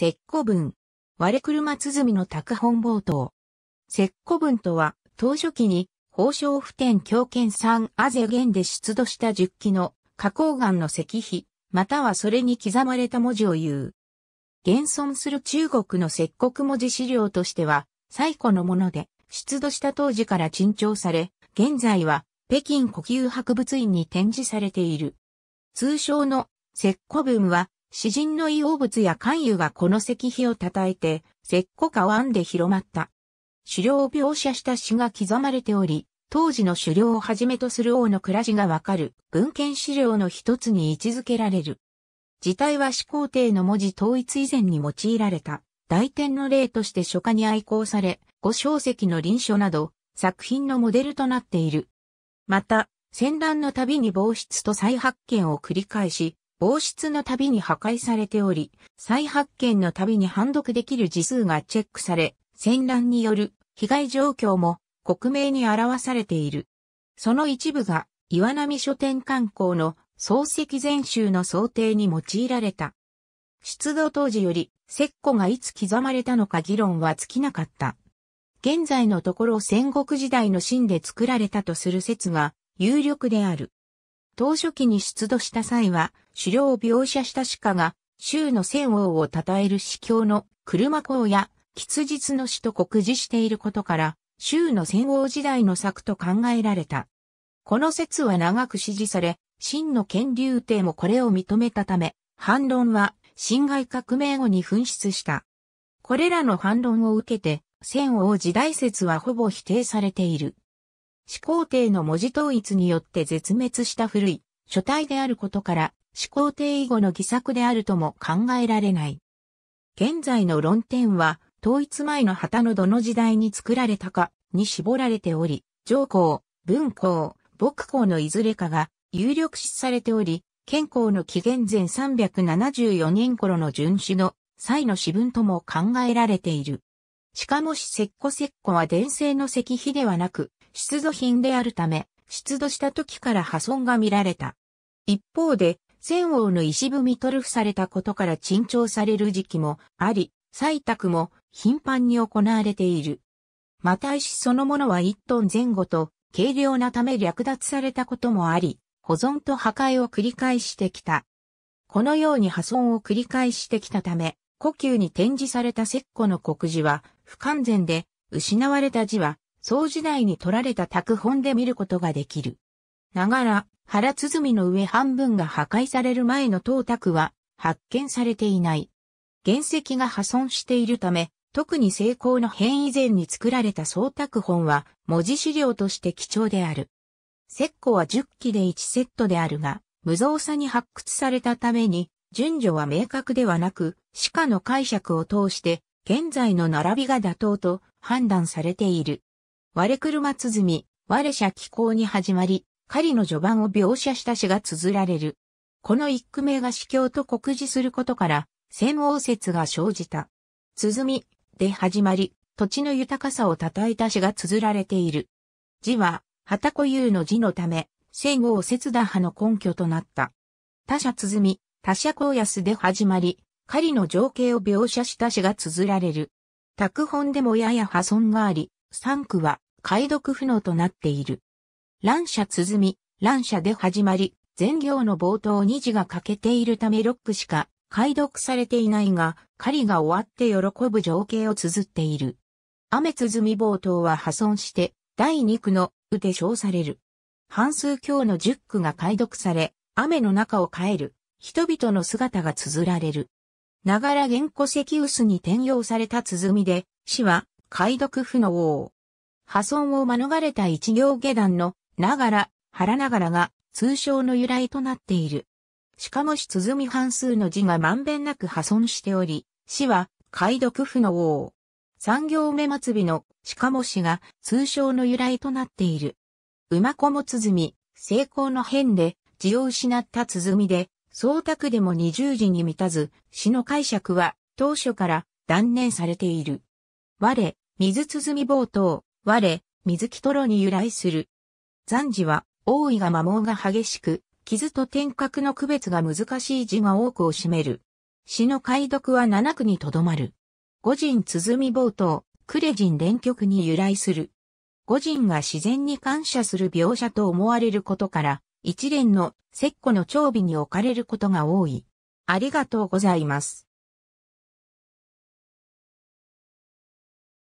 石古文。割車鼓の拓本冒頭。石古文とは、当初期に、宝生府天狂犬山あぜ元で出土した十記の花崗岩の石碑、またはそれに刻まれた文字を言う。現存する中国の石刻文字資料としては、最古のもので、出土した当時から珍重され、現在は北京呼吸博物院に展示されている。通称の石古文は詩人の異王物や関羽がこの石碑を叩いて、石古河湾で広まった。狩猟を描写した詩が刻まれており、当時の狩猟をはじめとする王の暮らしがわかる文献資料の一つに位置づけられる。字体は始皇帝の文字統一以前に用いられた大典の例として書家に愛好され、五小石の臨書など作品のモデルとなっている。また、戦乱の度に防出と再発見を繰り返し、防室のたびに破壊されており、再発見のたびに判読できる字数がチェックされ、戦乱による被害状況も国名に表されている。その一部が岩波書店観光の漱石全集の想定に用いられた。出土当時より石庫がいつ刻まれたのか議論は尽きなかった。現在のところ戦国時代の真で作られたとする説が有力である。当初期に出土した際は、狩猟を描写した鹿が、州の戦王を称える司教の車公や吉日の死と酷似していることから、州の戦王時代の作と考えられた。この説は長く支持され、真の権竜帝もこれを認めたため、反論は、侵害革命後に紛失した。これらの反論を受けて、戦王時代説はほぼ否定されている。始皇帝の文字統一によって絶滅した古い書体であることから、始皇帝以後の偽作であるとも考えられない。現在の論点は、統一前の旗のどの時代に作られたかに絞られており、上皇、文皇、牧皇のいずれかが有力視されており、健康の紀元前374年頃の巡視の際の詩文とも考えられている。しかもし石古石古は伝生の石碑ではなく、出土品であるため、出土した時から破損が見られた。一方で、千王の石踏み取るされたことから珍重される時期もあり、採択も頻繁に行われている。また石そのものは1トン前後と軽量なため略奪されたこともあり、保存と破壊を繰り返してきた。このように破損を繰り返してきたため、故宮に展示された石庫の国字は不完全で、失われた字は総時代に取られた拓本で見ることができる。ながら、原鼓の上半分が破壊される前の東拓は発見されていない。原石が破損しているため、特に成功の変以前に作られた総拓本は文字資料として貴重である。石庫は10機で1セットであるが、無造作に発掘されたために、順序は明確ではなく、歯科の解釈を通して、現在の並びが妥当と判断されている。我車鼓、我者気候に始まり、狩りの序盤を描写した詩が綴られる。この一句名が司教と告示することから、千王説が生じた。鼓で始まり、土地の豊かさを称えた詩が綴られている。字は、畑子優の字のため、戦王節打派の根拠となった。他者鼓、他者公安で始まり、狩りの情景を描写した詩が綴られる。拓本でもやや破損があり、三句は解読不能となっている。乱射鼓、乱射で始まり、全行の冒頭2字が欠けているためロックしか解読されていないが、狩りが終わって喜ぶ情景を綴っている。雨鼓冒頭は破損して、第2句の、うで称される。半数強の10句が解読され、雨の中を変える、人々の姿が綴られる。ながら原古石臼に転用された鼓で、死は、解読不能王。破損を免れた一行下段の、ながら、腹ながらが、通称の由来となっている。しかもし鼓半数の字がまんべんなく破損しており、死は、解読不の王。産業目末尾の、しかもしが、通称の由来となっている。馬子も鼓、成功の変で、字を失った鼓で、総卓でも二十字に満たず、詩の解釈は、当初から断念されている。我、水鼓冒頭、我、水木トに由来する。残字は、王位が摩耗が激しく、傷と天格の区別が難しい字が多くを占める。詩の解読は7句にとどまる。五人鼓冒頭、クレジン連曲に由来する。五人が自然に感謝する描写と思われることから、一連の節句の長尾に置かれることが多い。ありがとうございます。